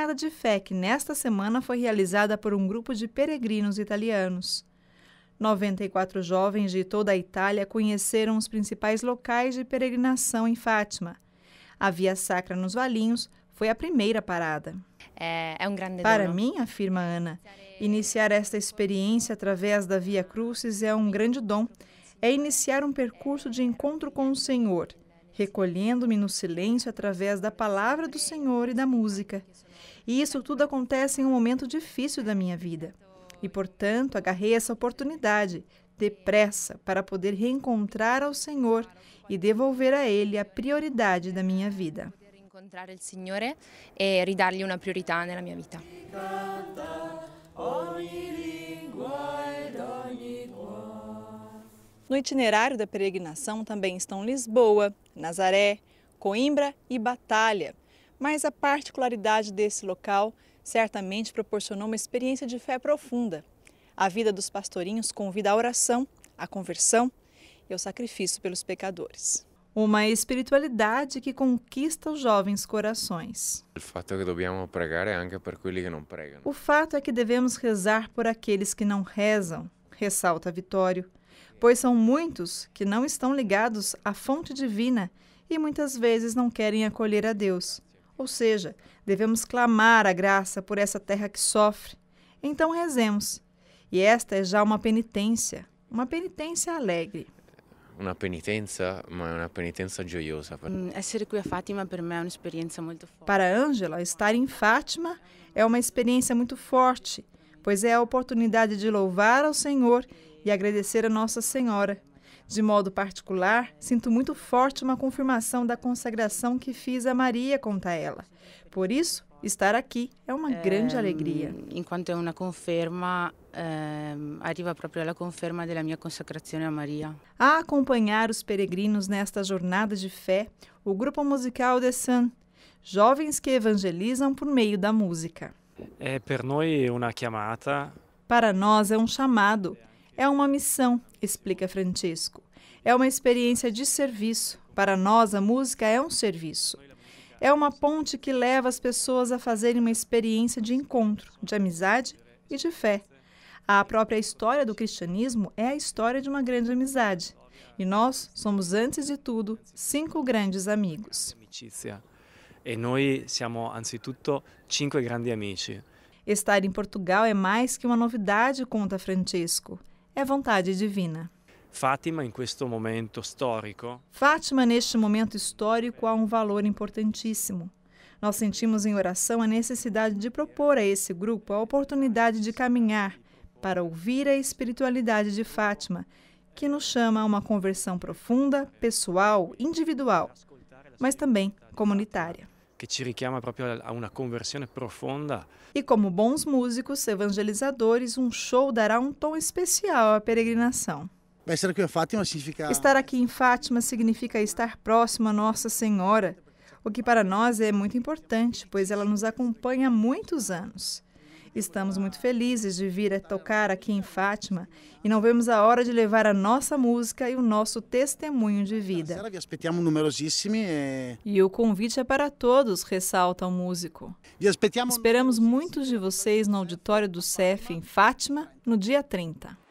jornada de fé que nesta semana foi realizada por um grupo de peregrinos italianos. 94 jovens de toda a Itália conheceram os principais locais de peregrinação em Fátima. A Via Sacra nos Valinhos foi a primeira parada. É, é um grande Para dono. mim, afirma Ana, iniciar esta experiência através da Via Crucis é um grande dom. É iniciar um percurso de encontro com o Senhor recolhendo-me no silêncio através da palavra do Senhor e da música. E isso tudo acontece em um momento difícil da minha vida. E, portanto, agarrei essa oportunidade, depressa, para poder reencontrar ao Senhor e devolver a Ele a prioridade da minha vida. Encontrar o Senhor e eh, ridar-lhe er, uma prioridade na minha vida. Oh, no itinerário da peregrinação também estão Lisboa, Nazaré, Coimbra e Batalha. Mas a particularidade desse local certamente proporcionou uma experiência de fé profunda. A vida dos pastorinhos convida à oração, à conversão e ao sacrifício pelos pecadores. Uma espiritualidade que conquista os jovens corações. O fato é que devemos pregar é anche para aqueles que não pregam. O fato é que devemos rezar por aqueles que não rezam, ressalta Vitório pois são muitos que não estão ligados à fonte divina e muitas vezes não querem acolher a Deus. Ou seja, devemos clamar a graça por essa terra que sofre. Então rezemos. E esta é já uma penitência, uma penitência alegre. Uma penitência, mas uma penitência joyosa. Mm, ser aqui a Fátima para mim é uma experiência muito forte. Para Ângela, estar em Fátima é uma experiência muito forte, pois é a oportunidade de louvar ao Senhor e agradecer a Nossa Senhora. De modo particular, sinto muito forte uma confirmação da consagração que fiz a Maria, conta ela. Por isso, estar aqui é uma grande alegria. Enquanto é uma conferma, eh, arriva proprio a conferma da minha consagração a Maria. A acompanhar os peregrinos nesta jornada de fé, o grupo musical The Sun, jovens que evangelizam por meio da música. É per noi una chiamata. Para nós é um chamado. É uma missão, explica Francisco. É uma experiência de serviço. Para nós, a música é um serviço. É uma ponte que leva as pessoas a fazerem uma experiência de encontro, de amizade e de fé. A própria história do cristianismo é a história de uma grande amizade. E nós somos, antes de tudo, cinco grandes amigos. E nós somos, tudo cinco grandes amigos. Estar em Portugal é mais que uma novidade, conta Francisco é vontade divina. Fátima, em questo momento histórico, Fátima, neste momento histórico, há um valor importantíssimo. Nós sentimos em oração a necessidade de propor a esse grupo a oportunidade de caminhar para ouvir a espiritualidade de Fátima, que nos chama a uma conversão profunda, pessoal, individual, mas também comunitária que ci richiama proprio a uma conversione profunda. E como bons músicos evangelizadores, um show dará um tom especial à peregrinação. Estar aqui em Fátima significa estar próximo a Nossa Senhora, o que para nós é muito importante, pois ela nos acompanha há muitos anos. Estamos muito felizes de vir a tocar aqui em Fátima e não vemos a hora de levar a nossa música e o nosso testemunho de vida. E o convite é para todos, ressalta o músico. Esperamos muitos de vocês no auditório do CEF em Fátima no dia 30.